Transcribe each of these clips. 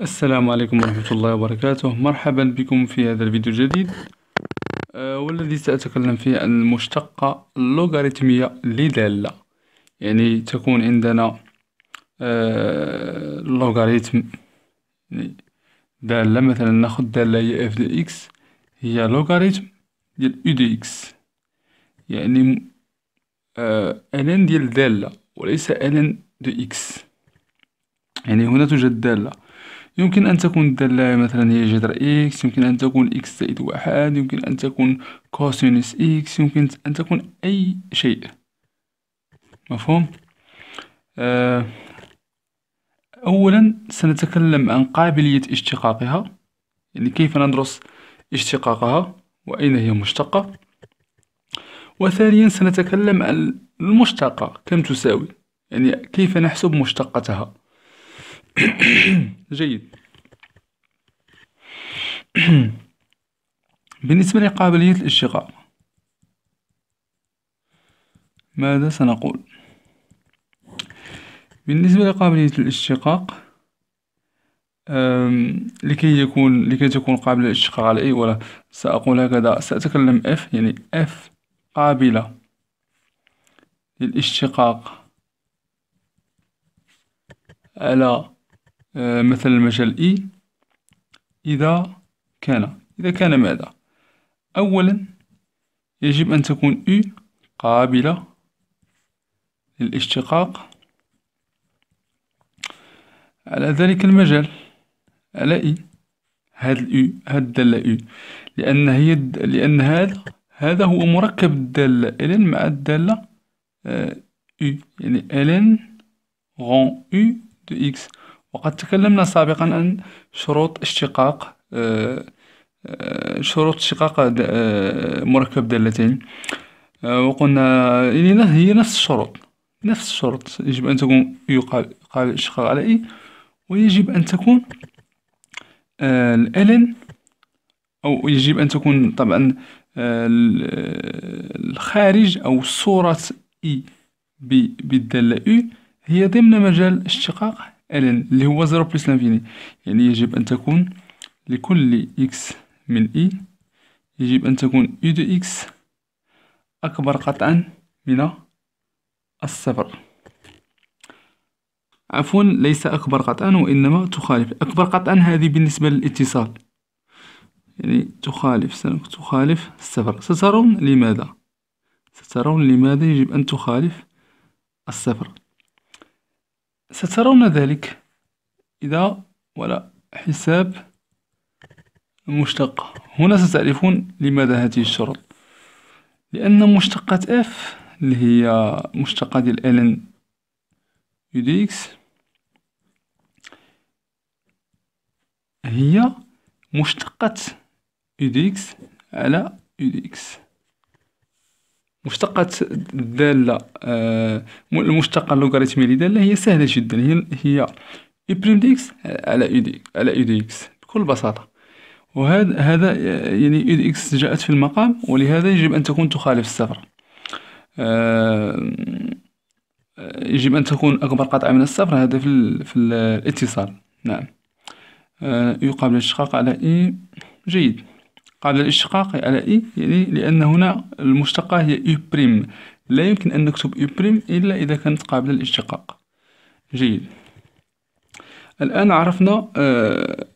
السلام عليكم ورحمة الله وبركاته مرحبا بكم في هذا الفيديو الجديد آه، والذي سأتكلم فيه عن المشتقة اللوغاريتمية لدالة يعني تكون عندنا أه لوغاريتم دالة مثلا ناخد دالة هي اف دي اكس هي لوغاريتم ديال او دي اكس يعني أه الان ديال دالة وليس الان دو اكس يعني هنا توجد دالة يمكن أن تكون الدالة مثلا هي جذر إكس يمكن أن تكون إكس زائد واحد يمكن أن تكون كوسينس إكس يمكن أن تكون أي شيء مفهوم آه أولا سنتكلم عن قابلية اشتقاقها يعني كيف ندرس اشتقاقها وأين هي مشتقة وثانيا سنتكلم عن المشتقة كم تساوي يعني كيف نحسب مشتقتها جيد بالنسبة لقابلية الاشتقاق ماذا سنقول بالنسبة لقابلية الاشتقاق لكي يكون لكي تكون قابلة للاشتقاق على أي ولا سأقول هكذا سأتكلم اف يعني اف قابلة للاشتقاق على آه، مثلا المجال إي e. إذا كان إذا كان ماذا أولا يجب أن تكون إي e قابلة للاشتقاق على ذلك المجال على إي e. هاد الإي هاد الدالة إي لأن هي لأن هذا هذا هو مركب الدالة إلين مع الدالة إي آه، يعني إلين غون إي دو إكس وقد تكلمنا سابقا عن شروط اشتقاق آه، آه، شروط اشتقاق آه، مركب دالتين وقلنا يعني هي نفس الشروط نفس الشرط يجب أن تكون يقال قال الاشتقاق على إي ويجب أن تكون الألن أو يجب أن تكون طبعا الخارج أو صورة إي بالدالة او هي ضمن مجال اشتقاق ال ان اللي هو زيرو بلس لانفيني يعني يجب أن تكون لكل إكس من إي يجب أن تكون إي دو إكس أكبر قطعا من الصفر عفوا ليس أكبر قطعا وإنما تخالف أكبر قطعا هذه بالنسبة للاتصال يعني تخالف تخالف الصفر سترون لماذا سترون لماذا يجب أن تخالف الصفر سترون ذلك إذا ولا حساب المشتقة هنا ستعرفون لماذا هذه الشروط لأن مشتقة F اللي هي مشتقة ديال ln udx هي مشتقة udx على udx مشتقات الدالة المشتقة اللوغاريتمية لدالة هي سهلة جدا هي هي اي بريم دي اكس على اي دي على اي دي اكس بكل بساطة وهذا هذا يعني اي دي اكس جاءت في المقام ولهذا يجب ان تكون تخالف الصفر آه، يجب ان تكون اكبر قطعة من الصفر هذا في, في الاتصال نعم آه، يقابل الشقاق على اي e. جيد قال الاشتقاق على إي يعني لأن هنا المشتقة هي إي بريم لا يمكن أن نكتب إي بريم إلا إذا كانت قابلة للاشتقاق جيد الآن عرفنا آه،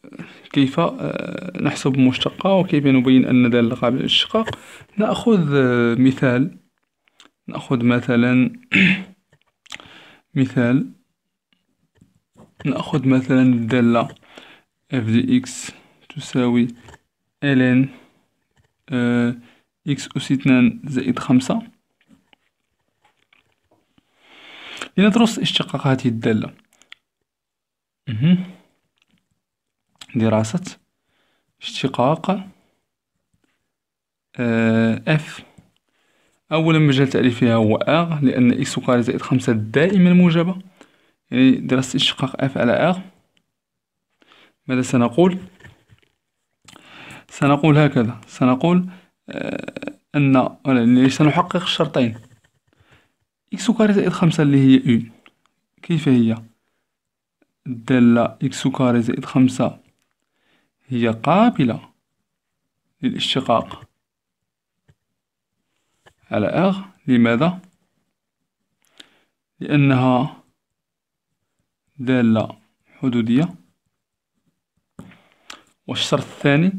كيف آه، نحسب مشتقة وكيف نبين أن دالة قابلة للاشتقاق نأخذ آه، مثال نأخذ مثلا مثال نأخذ مثلا الدالة اف دي إكس تساوي ln إكس آه، أس اثنان زائد خمسة لندرس اشتقاق هذه الدالة دراسة اشتقاق اف آه، اولا مجال تعريفها هو اغ لان اكس كاري زائد خمسة دائما موجبة يعني دراسة اشتقاق اف على اغ ماذا سنقول سنقول هكذا سنقول آه، أن سنحقق الشرطين إكس كاري زائد خمسة اللي هي اون كيف هي الدالة إكس كاري زائد خمسة هي قابلة للاشتقاق على أغ لماذا؟ لأنها دالة حدودية والشرط الثاني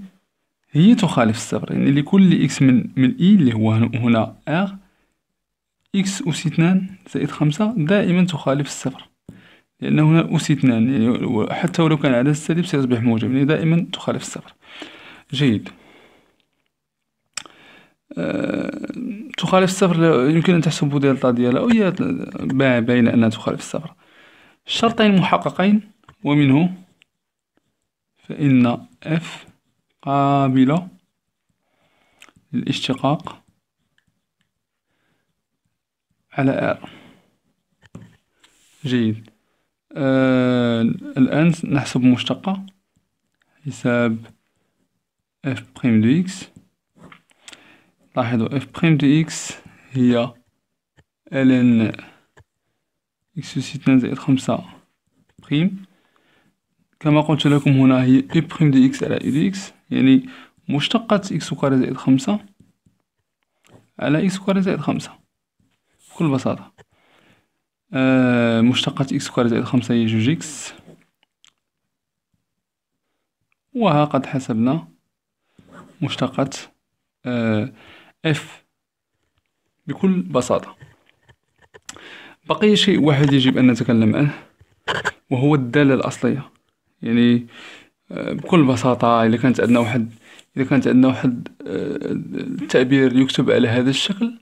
هي تخالف الصفر يعني لكل إكس من من إي اللي هو هنا آر إكس أس 2 زائد خمسة دائما تخالف الصفر لأن هنا أس 2 يعني حتى ولو كان عدد سالب سيصبح موجب يعني دائما تخالف الصفر جيد أه تخالف الصفر يمكن أن تحسب دلتا ديالها او باين أنها تخالف الصفر شرطين محققين ومنه فإن اف قابلة للاشتقاق على R جيد آه الآن نحسب مشتقة حساب f بريم دو x لاحظوا f بريم دو x هي ln x أس 2 زائد خمسة بريم كما قلت لكم هنا هي e بريم دو x على e x يعني مشتقة إكس كاري زائد خمسة على إكس كاري زائد خمسة بكل بساطة آه، مشتقة إكس كاري زائد خمسة هي جوج إكس وها قد حسبنا مشتقة اف آه، بكل بساطة بقي شيء واحد يجب أن نتكلم عنه وهو الدالة الأصلية يعني بكل بساطة إذا كانت عندنا واحد إذا كانت عندنا واحد آه، التعبير يكتب على هذا الشكل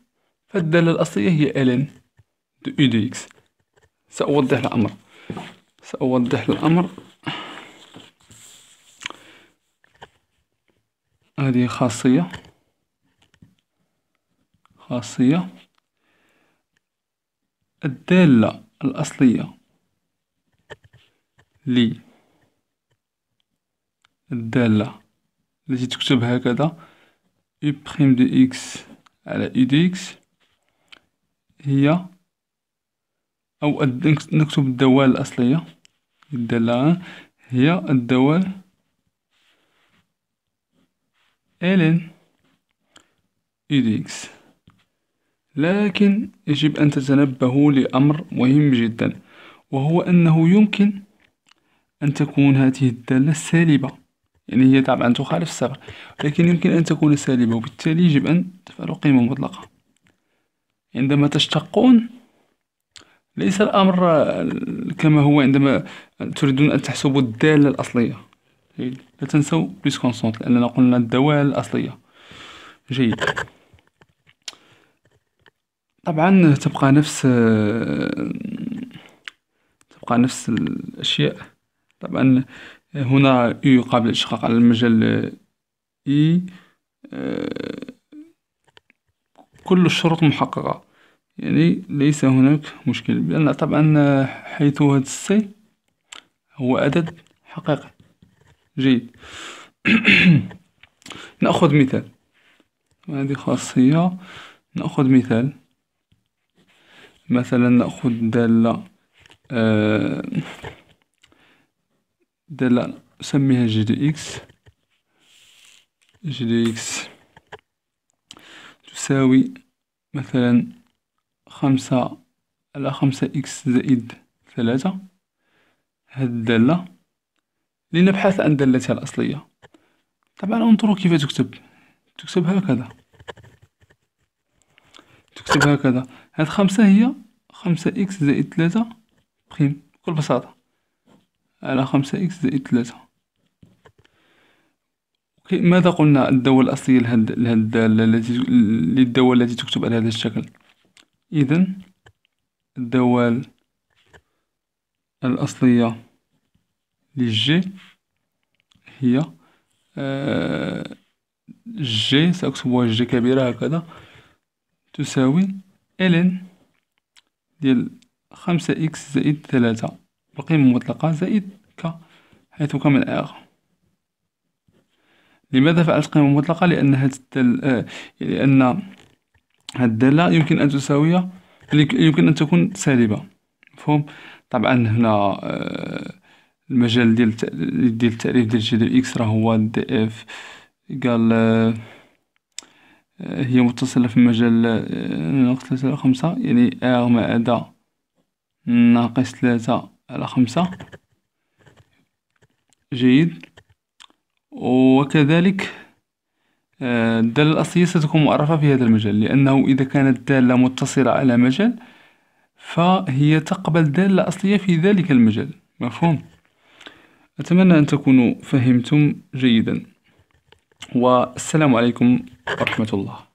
فالدالة الأصلية هي ln دو إي دو إكس سأوضح الأمر سأوضح الأمر هذه خاصية خاصية الدالة الأصلية لي الدالة التي تكتب هكذا u بخيم دو إكس على u دو إكس هي أو نكتب الدوال الأصلية الدالة هي الدوال ln u دو إكس لكن يجب أن تتنبهوا لأمر مهم جدا وهو أنه يمكن أن تكون هذه الدالة سالبة يعني هي طبعا تخالف الصفر لكن يمكن أن تكون سالبة وبالتالي يجب أن تفعلوا قيمة مطلقة عندما تشتقون ليس الأمر كما هو عندما تريدون أن تحسبوا الدالة الأصلية جيد لا تنسوا بليس كونسونت لأننا قلنا الدوال الأصلية جيد طبعا تبقى نفس تبقى نفس الأشياء طبعا هنا U قابل للإشقاق على المجال E كل الشروط محققة يعني ليس هناك مشكل لأن طبعا حيث هذا السي هو عدد حقيقي جيد نأخذ مثال هذه خاصية نأخذ مثال مثلا نأخذ دالة آه دالة أسميها جي دو إكس جي دو إكس تساوي مثلا خمسة على خمسة إكس زائد ثلاثة هاد الدالة لنبحث عن دالتها الأصلية طبعا انظروا كيف تكتب تكتب هكذا تكتب هكذا هاد خمسة هي خمسة إكس زائد ثلاثة بخيم بكل بساطة على خمسة إكس زائد ثلاثة ماذا قلنا الدواء الأصلية لهاد الدالة التي للدواء التي تكتب على هذا الشكل إذا الدواء الأصلية للجي هي آه، جي سأكتبها جي كبيرة هكذا تساوي ln ديال خمسة إكس زائد ثلاثة بالقيمة المطلقة زائد ك حيث ك من آغ لماذا فعلت قيمة مطلقة؟ لأن هاد الدل... آه، لأن هاد الدالة يمكن أن تساوي يمكن أن تكون سالبة مفهوم طبعا هنا آه، المجال ديال ديال التعريف ديال جي إكس راه هو دي إف قال آه، هي متصلة في مجال ناقص ثلاثة خمسة يعني آغ ما أدا ناقص ثلاثة على خمسة جيد وكذلك آه، الدالة الأصلية ستكون معرفة في هذا المجال لأنه إذا كانت دالة متصلة على مجال فهي تقبل دالة أصلية في ذلك المجال مفهوم أتمنى أن تكونوا فهمتم جيدا والسلام عليكم ورحمة الله